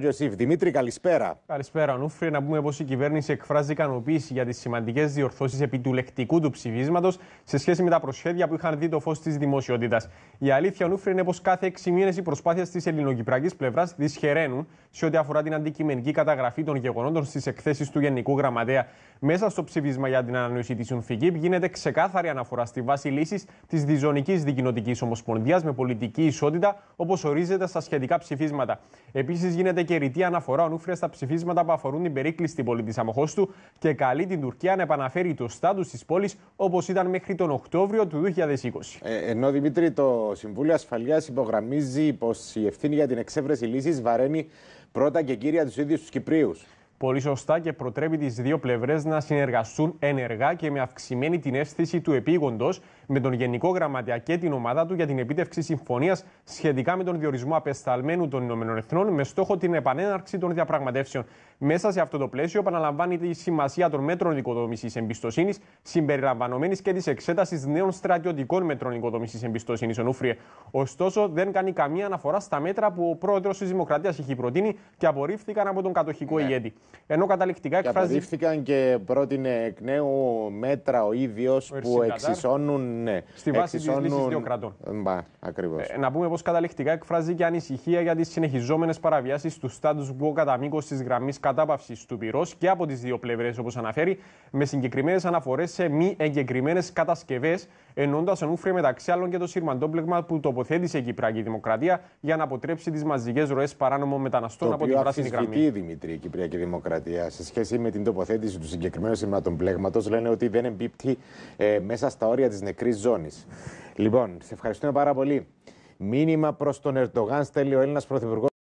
Χατζο Δημήτρη, καλησπέρα. Καλησπέρα, Νούφρη. Να πούμε πως η κυβέρνηση εκφράζει ικανοποίηση για τις σημαντικές διορθώσεις επιτουλεκτικού του ψηφίσματος σε σχέση με τα προσχέδια που είχαν δει το φως της δημοσιότητας. Η αλήθεια, Νούφρη, είναι πως κάθε 6 μήνες οι προσπάθειες της ελληνοκυπριακής πλευράς δυσχεραίνουν σε ό,τι αφορά την αντικειμενική καταγραφή των γεγονότων στις εκθέσεις του Γενικού Γραμματέα. Μέσα στο ψήφισμα για την ανανόηση τη Ουνφικήπ γίνεται ξεκάθαρη αναφορά στη βάση λύσης της διζωνικής δικοινοτικής ομοσπονδίας με πολιτική ισότητα, όπως ορίζεται στα σχετικά ψηφίσματα. Επίσης, γίνεται και ρητή αναφορά ο στα ψηφίσματα που αφορούν την περίκληση στην πόλη της Αμοχώστου και καλεί την Τουρκία να επαναφέρει το στάτους της πόλης όπως ήταν μέχρι τον Οκτώβριο του 2020. Ε, ενώ Δημήτρη, το Συμβούλιο Ασφαλείας υπογραμμίζει πως η ευθύνη για την εξέβρεση λύσης βαραίνει πρώτα και κύρια τους ίδιους τους Κυπρίους πολύ σωστά και προτρέπει τις δύο πλευρές να συνεργαστούν ενεργά και με αυξημένη την αίσθηση του επίγοντος με τον Γενικό Γραμματέα και την ομάδα του για την επίτευξη συμφωνίας σχετικά με τον διορισμό απεσταλμένου των Εθνών με στόχο την επανέναρξη των διαπραγματεύσεων. Μέσα σε αυτό το πλαίσιο, επαναλαμβάνεται η σημασία των μέτρων οικοδόμησης εμπιστοσύνης, συμπεριλαμβανομένης και της εξέτασης νέων στρατιωτικών μέτρων οικοδόμησης εμπιστοσύνης, ο Νούφριε. Ωστόσο, δεν κάνει καμία αναφορά στα μέτρα που ο πρόεδρος της Δημοκρατίας έχει προτείνει και απορρίφθηκαν από τον κατοχικό ναι. ηγέτη. Ενώ καταληκτικά εκφράζει. και πρότεινε εκ νέου μέτρα ο ίδιος που εξισώνουν. Ναι, στη βάση εξισώνουν... της δύο κρατών. Ε, να πούμε πως καταληκτικά εκφράζει και ανησυχία για τις συνεχιζόμενες παραβιάσεις του status quo κατά μήκος της γραμμής κατάπαυσης του πυρός και από τις δύο πλευρές, όπως αναφέρει, με συγκεκριμένες αναφορές σε μη εγκεκριμένες κατασκευές, ενώντας ενούφρε μεταξύ άλλων και το σειρμαντόπλεγμα που τοποθέτησε η Κυπριακή Δημοκρατία για να αποτρέψει τις μαζικές ροές παράνομων μεταναστών από την πράσινη γραμμή. Δημοκρατία σε σχέση με την τοποθέτηση του συγκεκριμένου σηματοπλέγματο λένε ότι δεν εμπίπτει ε, μέσα στα όρια της νεκρής ζώνης. Λοιπόν, σε ευχαριστούμε πάρα πολύ. Μήνυμα προς τον Ερντογάν στέλνει ο Έλληνας Πρωθυπουργός.